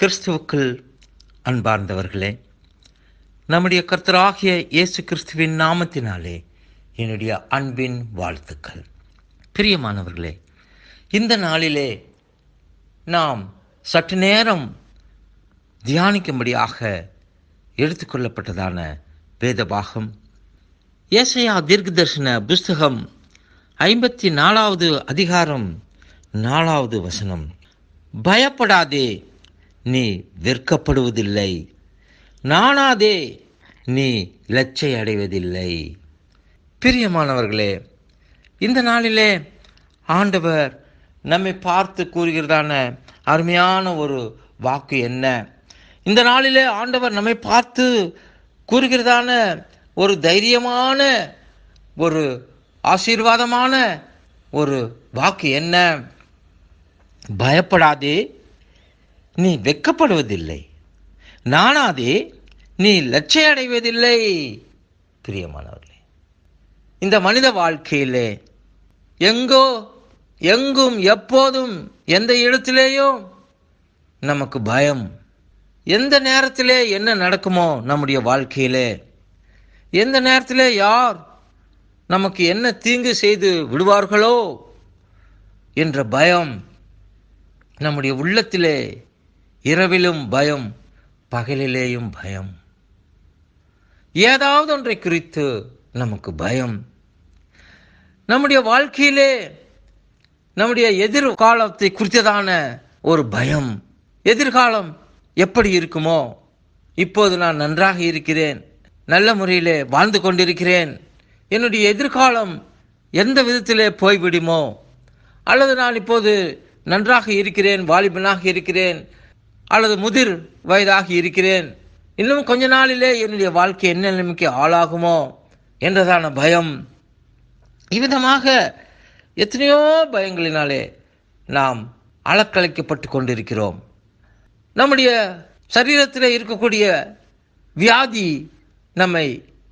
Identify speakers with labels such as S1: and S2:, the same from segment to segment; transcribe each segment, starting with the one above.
S1: கிறிஸ்துவுக்குள் அன்பார்ந்தவர்களே நம்முடைய கர்த்தராகிய இயேசு கிறிஸ்துவின் நாமத்தினாலே என்னுடைய அன்பின் வாழ்த்துக்கள் பிரியமானவர்களே இந்த நாளிலே நாம் சற்று நேரம் தியானிக்கும்படியாக எடுத்துக்கொள்ளப்பட்டதான வேதபாகம் ஏசையா தீர்க்க தரிசன புஸ்தகம் ஐம்பத்தி நாலாவது அதிகாரம் நாலாவது வசனம் பயப்படாதே நீ விற்கப்படுவதில்லை நானாதே நீ இலச்சை அடைவதில்லை பிரியமானவர்களே இந்த நாளிலே ஆண்டவர் நம்மை பார்த்து கூறுகிறதான அருமையான ஒரு வாக்கு என்ன இந்த நாளிலே ஆண்டவர் நம்மை பார்த்து கூறுகிறதான ஒரு தைரியமான ஒரு ஆசீர்வாதமான ஒரு வாக்கு என்ன பயப்படாதே நீ வெக்கப்படுவதில்லை நானாதே நீ லட்சையடைவதில்லை பிரியமானவர்களே இந்த மனித வாழ்க்கையிலே எங்கோ எங்கும் எப்போதும் எந்த இடத்திலேயோ நமக்கு பயம் எந்த நேரத்திலே என்ன நடக்குமோ நம்முடைய வாழ்க்கையிலே எந்த நேரத்தில் யார் நமக்கு என்ன தீங்கு செய்து விடுவார்களோ என்ற பயம் நம்முடைய உள்ளத்திலே இரவிலும் பயம் பகலிலேயும் பயம் ஏதாவது ஒன்றை குறித்து நமக்கு பயம் நம்முடைய வாழ்க்கையிலே நம்முடைய எதிர்காலத்தை குறித்ததான ஒரு பயம் எதிர்காலம் எப்படி இருக்குமோ இப்போது நான் நன்றாக இருக்கிறேன் நல்ல முறையிலே வாழ்ந்து கொண்டிருக்கிறேன் என்னுடைய எதிர்காலம் எந்த விதத்திலே போய்விடுமோ அல்லது நான் இப்போது நன்றாக இருக்கிறேன் வாலிபனாக இருக்கிறேன் அல்லது முதிர் வயதாகி இருக்கிறேன் இன்னும் கொஞ்ச நாளிலே என்னுடைய வாழ்க்கை என்ன நிலைமைக்கு ஆளாகுமோ என்றதான பயம் இவ்விதமாக எத்தனையோ பயங்களினாலே நாம் அளக்கலைக்கப்பட்டு கொண்டிருக்கிறோம் நம்முடைய சரீரத்தில் இருக்கக்கூடிய வியாதி நம்மை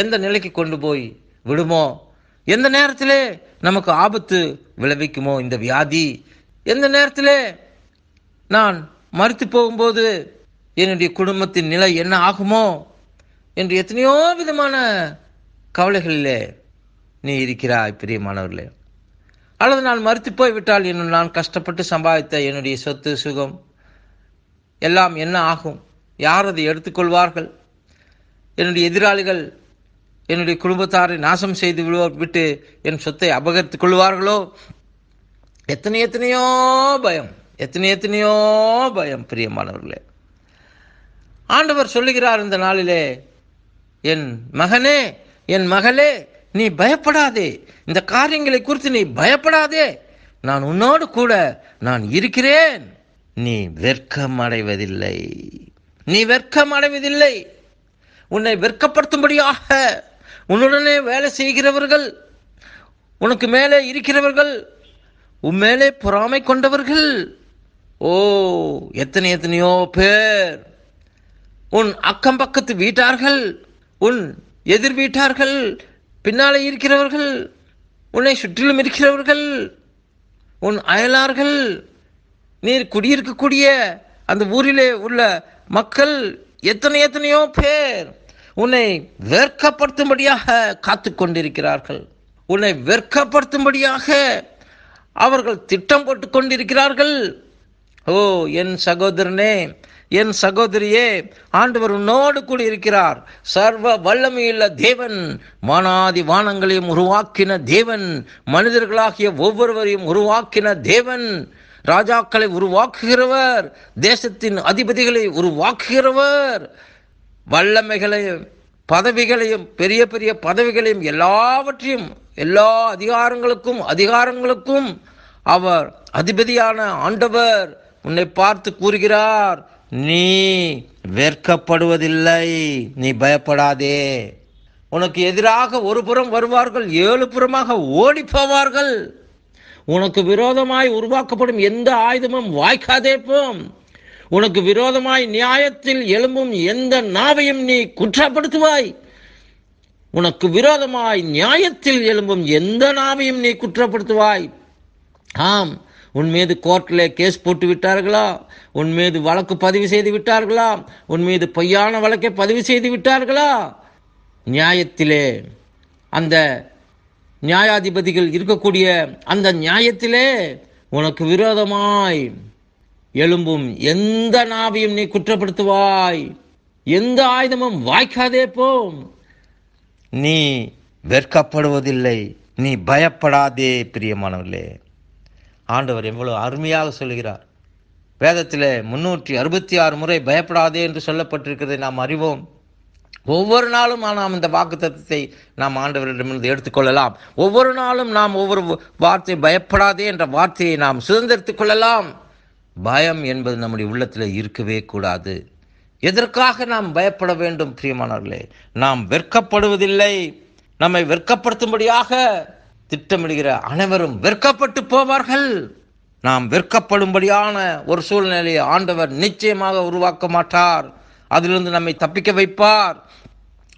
S1: எந்த நிலைக்கு கொண்டு போய் விடுமோ எந்த நேரத்தில் நமக்கு ஆபத்து விளைவிக்குமோ இந்த வியாதி எந்த நேரத்தில் நான் மறுத்து போகும்போது என்னுடைய குடும்பத்தின் நிலை என்ன ஆகுமோ என்று எத்தனையோ விதமான கவலைகளிலே நீ இருக்கிறாய் பிரியமானவர்களே அல்லது நான் மறுத்து போய்விட்டால் என்னும் நான் கஷ்டப்பட்டு சம்பாதித்த என்னுடைய சொத்து சுகம் எல்லாம் என்ன ஆகும் யார் அதை எடுத்துக்கொள்வார்கள் என்னுடைய எதிராளிகள் என்னுடைய குடும்பத்தாரை நாசம் செய்து விடுவோர் விட்டு என் சொத்தை அபகரித்துக் கொள்வார்களோ எத்தனை எத்தனையோ பயம் எத்தனை எத்தனையோ பயம் பிரியமானவர்களே ஆண்டவர் சொல்லுகிறார் இந்த நாளிலே என் மகனே என் மகளே நீ பயப்படாதே இந்த காரியங்களை குறித்து நீ பயப்படாதே நான் உன்னோடு கூட நான் இருக்கிறேன் நீ வெர்க்கம் அடைவதில்லை நீ வெர்க்கம் அடைவதில்லை உன்னை வெர்க்கப்படுத்தும்படியாக உன்னுடனே வேலை செய்கிறவர்கள் உனக்கு மேலே இருக்கிறவர்கள் உன் மேலே பொறாமை கொண்டவர்கள் ஓ எத்தனை எத்தனையோ பேர் உன் அக்கம் பக்கத்து வீட்டார்கள் உன் எதிர் வீட்டார்கள் பின்னாலே இருக்கிறவர்கள் உன்னை சுற்றிலும் இருக்கிறவர்கள் உன் அயலார்கள் நீர் குடியிருக்கக்கூடிய அந்த ஊரிலே உள்ள மக்கள் எத்தனை எத்தனையோ பேர் உன்னை வெறுக்கப்படுத்தும்படியாக காத்து கொண்டிருக்கிறார்கள் உன்னை வெறுக்கப்படுத்தும்படியாக அவர்கள் திட்டம் போட்டு கொண்டிருக்கிறார்கள் ஓ என் சகோதரனே என் சகோதரியே ஆண்டவர் உன்னோடு கூட இருக்கிறார் சர்வ வல்லமையுள்ள தேவன் வானாதி வானங்களையும் உருவாக்கின தேவன் மனிதர்களாகிய ஒவ்வொருவரையும் உருவாக்கின தேவன் ராஜாக்களை உருவாக்குகிறவர் தேசத்தின் அதிபதிகளை உருவாக்குகிறவர் வல்லமைகளையும் பதவிகளையும் பெரிய பெரிய பதவிகளையும் எல்லாவற்றையும் எல்லா அதிகாரங்களுக்கும் அதிகாரங்களுக்கும் அவர் அதிபதியான ஆண்டவர் உன்னை பார்த்து கூறுகிறார் நீ வெட்கப்படுவதில்லை நீ பயப்படாதே உனக்கு எதிராக ஒரு புறம் வருவார்கள் ஏழு புறமாக ஓடி போவார்கள் உனக்கு விரோதமாய் உருவாக்கப்படும் எந்த ஆயுதமும் வாய்க்காதே போம் உனக்கு விரோதமாய் நியாயத்தில் எழும்பும் எந்த நாவையும் நீ குற்றப்படுத்துவாய் உனக்கு விரோதமாய் நியாயத்தில் எழும்பும் எந்த நாவையும் நீ குற்றப்படுத்துவாய் ஆம் உன் மீது கோர்ட்டில் கேஸ் போட்டு விட்டார்களா உன் மீது வழக்கு பதிவு செய்து விட்டார்களா உன் மீது பொய்யான வழக்கை பதிவு செய்து விட்டார்களா நியாயத்திலே அந்த நியாயாதிபதிகள் இருக்கக்கூடிய அந்த நியாயத்திலே உனக்கு விரோதமாய் எழும்பும் எந்த நாவையும் நீ குற்றப்படுத்துவாய் எந்த ஆயுதமும் வாய்க்காதே போம் நீ வெட்கப்படுவதில்லை நீ பயப்படாதே பிரியமானவர்களே ஆண்டவர் எவ்வளவு அருமையாக சொல்கிறார் வேதத்தில் முன்னூற்றி அறுபத்தி ஆறு முறை பயப்படாதே என்று சொல்லப்பட்டிருக்கிறதை நாம் அறிவோம் ஒவ்வொரு நாளும் நாம் இந்த வாக்கு தத்துவத்தை நாம் ஆண்டவரிடமிருந்து எடுத்துக்கொள்ளலாம் ஒவ்வொரு நாளும் நாம் ஒவ்வொரு வார்த்தை பயப்படாதே என்ற வார்த்தையை நாம் சுதந்திரத்துக் கொள்ளலாம் பயம் என்பது நம்முடைய உள்ளத்தில் இருக்கவே கூடாது எதற்காக நாம் பயப்பட வேண்டும் பிரியமானவர்களே நாம் வெட்கப்படுவதில்லை நம்மை வெட்கப்படுத்தும்படியாக திட்டமிடுகிற அனைவரும் வெட்கப்பட்டு போவார்கள் நாம் வெட்கப்படும்படியான ஒரு சூழ்நிலையை ஆண்டவர் நிச்சயமாக உருவாக்க மாட்டார் அதிலிருந்து நம்மை தப்பிக்க வைப்பார்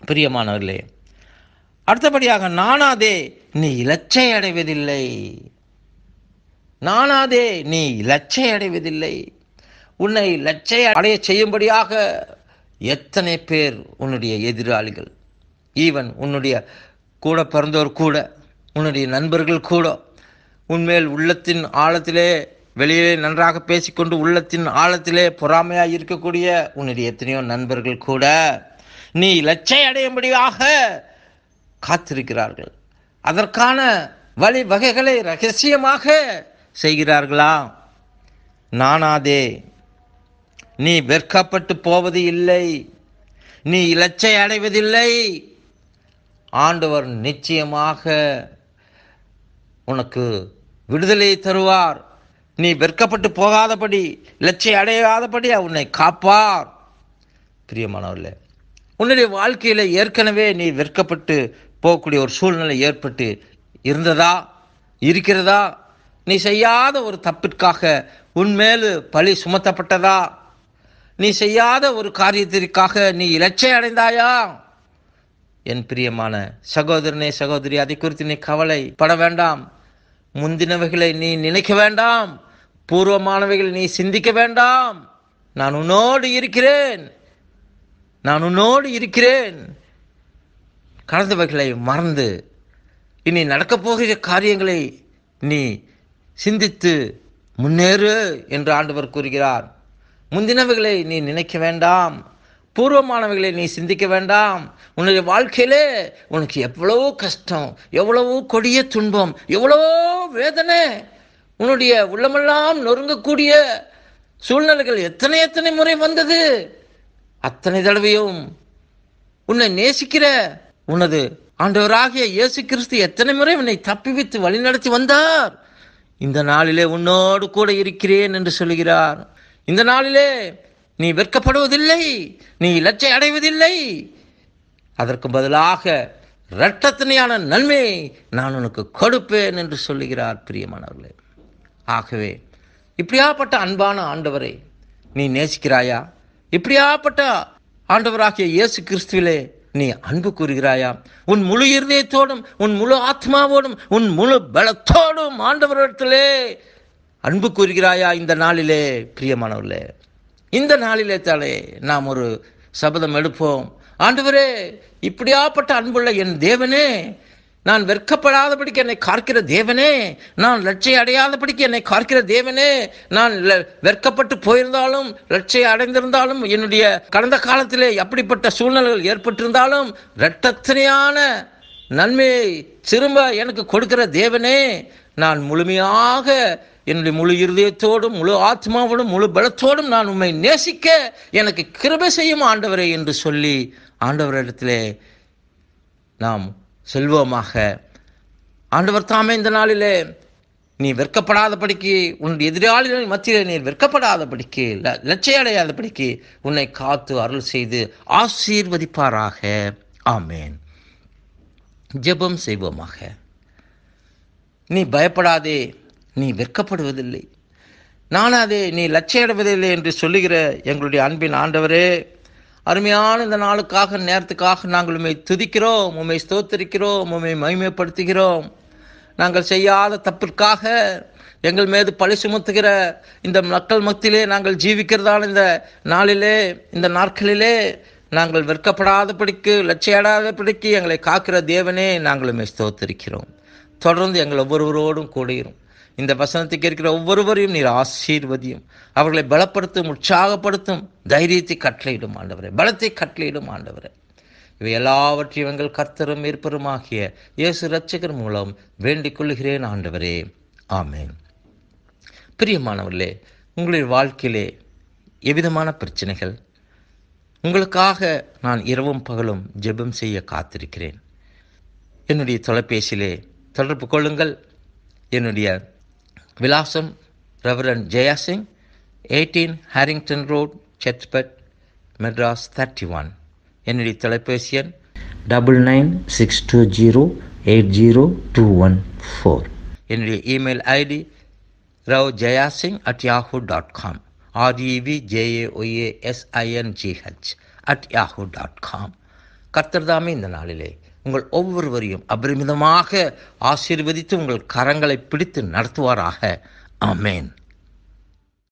S1: பிரியமானவர்களே அடுத்தபடியாக நானாதே நீ இலச்சை அடைவதில்லை நானாதே நீ இலச்சை அடைவதில்லை உன்னை இலச்சை அடைய செய்யும்படியாக எத்தனை பேர் உன்னுடைய எதிராளிகள் ஈவன் உன்னுடைய கூட பிறந்தோர் கூட உன்னுடைய நண்பர்கள் கூட உன்மேல் உள்ளத்தின் ஆழத்திலே வெளியே நன்றாக பேசிக்கொண்டு உள்ளத்தின் ஆழத்திலே பொறாமையாக இருக்கக்கூடிய உன்னுடைய எத்தனையோ நண்பர்கள் கூட நீ இலச்சை அடையும்படியாக காத்திருக்கிறார்கள் அதற்கான வழிவகைகளை ரகசியமாக செய்கிறார்களா நானாதே நீ வெற்கப்பட்டு போவது இல்லை நீ இலச்சை அடைவதில்லை ஆண்டவர் நிச்சயமாக உனக்கு விடுதலையை தருவார் நீ வெட்கப்பட்டு போகாதபடி லட்சை அடையாதபடி உன்னை காப்பார் பிரியமானவர்களே உன்னுடைய வாழ்க்கையில் ஏற்கனவே நீ வெட்கப்பட்டு போகக்கூடிய ஒரு சூழ்நிலை ஏற்பட்டு இருந்ததா இருக்கிறதா நீ செய்யாத ஒரு தப்பிற்காக உன்மேலு பழி சுமத்தப்பட்டதா நீ செய்யாத ஒரு காரியத்திற்காக நீ இலச்சை அடைந்தாயா என் பிரியமான சகோதரனே சகோதரி அதை குறித்து நீ கவலை பட வேண்டாம் முந்தினவைகளை நீ நினைக்க வேண்டாம் பூர்வமானவைகள் நீ சிந்திக்க வேண்டாம் நான் உன்னோடு இருக்கிறேன் நான் உன்னோடு இருக்கிறேன் கடந்தவைகளை மறந்து இனி நடக்கப் போகிற காரியங்களை நீ சிந்தித்து முன்னேறு என்று ஆண்டவர் கூறுகிறார் முந்தினவைகளை நீ நினைக்க வேண்டாம் பூர்வமானவைகளை நீ சிந்திக்க வேண்டாம் உன்னுடைய வாழ்க்கையிலே உனக்கு எவ்வளவு கஷ்டம் எவ்வளவோ கொடிய துன்பம் எவ்வளவோ வேதனை உன்னுடைய உள்ளமெல்லாம் நொறுங்கக்கூடிய சூழ்நிலைகள் எத்தனை எத்தனை முறை வந்தது அத்தனை தடவையும் உன்னை நேசிக்கிற உனது ஆண்டவராகிய இயேசு கிறிஸ்து எத்தனை முறை உன்னை தப்பிவித்து வழிநடத்தி வந்தார் இந்த நாளிலே உன்னோடு கூட இருக்கிறேன் என்று சொல்கிறார் இந்த நாளிலே நீ விற்கப்படுவதில்லை நீ இலச்சை அடைவதில்லை அதற்கு பதிலாக இரட்டத்தினையான நன்மை நான் உனக்கு கொடுப்பேன் என்று சொல்லுகிறார் பிரியமானவர்களே ஆகவே இப்படியாப்பட்ட அன்பான ஆண்டவரை நீ நேசிக்கிறாயா இப்படியாப்பட்ட ஆண்டவராகிய இயேசு கிறிஸ்துவிலே நீ அன்பு கூறுகிறாயா உன் முழு இருதயத்தோடும் உன் முழு ஆத்மாவோடும் உன் முழு பலத்தோடும் ஆண்டவரிடத்திலே அன்பு கூறுகிறாயா இந்த நாளிலே பிரியமானவர்களே இந்த நாளிலே தாளே நாம் ஒரு சபதம் எடுப்போம் ஆண்டவரே இப்படியாப்பட்ட அன்புள்ள என் தேவனே நான் வெறுக்கப்படாதபடிக்கு என்னை காக்கிற தேவனே நான் லட்சை அடையாதபடிக்கு என்னை காக்கிற தேவனே நான் வெறுக்கப்பட்டு போயிருந்தாலும் லட்சை அடைந்திருந்தாலும் என்னுடைய கடந்த காலத்திலே அப்படிப்பட்ட சூழ்நிலைகள் ஏற்பட்டிருந்தாலும் இரட்டத்தனையான நன்மையை திரும்ப எனக்கு கொடுக்கிற தேவனே நான் முழுமையாக என்னுடைய முழு இருதயத்தோடும் முழு ஆத்மாவோடும் முழு பலத்தோடும் நான் உண்மை நேசிக்க எனக்கு கிருப செய்யும் ஆண்டவரை என்று சொல்லி ஆண்டவரிடத்திலே நாம் செல்வோமாக ஆண்டவர் தாமே இந்த நாளிலே நீ வெட்கப்படாதபடிக்கு உன்னுடைய எதிராளிகளின் மத்தியில் நீ வெட்கப்படாதபடிக்கு லட்சையடையாதபடிக்கு உன்னை காத்து அருள் செய்து ஆசீர்வதிப்பாராக ஆமேன் ஜெபம் செய்வோமாக நீ பயப்படாதே நீ வெட்கப்படுவதில்லை நான் அதே நீ லட்சியடைவதில்லை என்று சொல்லுகிற எங்களுடைய அன்பின் ஆண்டவரே அருமையான இந்த நாளுக்காக நேரத்துக்காக நாங்கள் உண்மை துதிக்கிறோம் உண்மை ஸ்தோத்திருக்கிறோம் உண்மை மகிமைப்படுத்துகிறோம் நாங்கள் செய்யாத தப்பிற்காக எங்கள் மீது பழி சுமத்துகிற இந்த மக்கள் மத்தியிலே நாங்கள் ஜீவிக்கிறதான இந்த நாளிலே இந்த நாட்களிலே நாங்கள் வெட்கப்படாதபடிக்கு லட்சியடாதபடிக்கு எங்களை காக்கிற தேவனே நாங்கள் உண்மை ஸ்தோத்திருக்கிறோம் தொடர்ந்து எங்கள் ஒவ்வொருவரோடும் கூடுகிறோம் இந்த வசனத்தை கேட்கிற ஒவ்வொருவரையும் நீர் ஆசீர்வதியும் அவர்களை பலப்படுத்தும் உற்சாகப்படுத்தும் தைரியத்தை கட்டளையிடும் ஆண்டவரே பலத்தை கட்டளையிடும் ஆண்டவரே இவை எல்லாவற்றையும் எங்கள் கர்த்தரும் ஆகிய இயேசு ரட்சகர் மூலம் வேண்டிக் கொள்ளுகிறேன் ஆண்டவரே ஆமேன் பிரியமானவர்களே உங்களின் வாழ்க்கையிலே எவ்விதமான பிரச்சனைகள் உங்களுக்காக நான் இரவும் பகலும் ஜெபம் செய்ய காத்திருக்கிறேன் என்னுடைய தொலைபேசியிலே தொடர்பு கொள்ளுங்கள் என்னுடைய Vilasam Reverend Jaya 18 Harrington Road, Chetpet, Madras 31. Enri Telepesian, 99620802014. Enri email ID, Rao Jaya Singh at yahoo.com. R E V J A O A S I N G H at yahoo.com. கர்த்தர்தாமே இந்த நாளிலே உங்கள் ஒவ்வொருவரையும் அபரிமிதமாக ஆசீர்வதித்து உங்கள் கரங்களை பிடித்து நடத்துவாராக அமேன்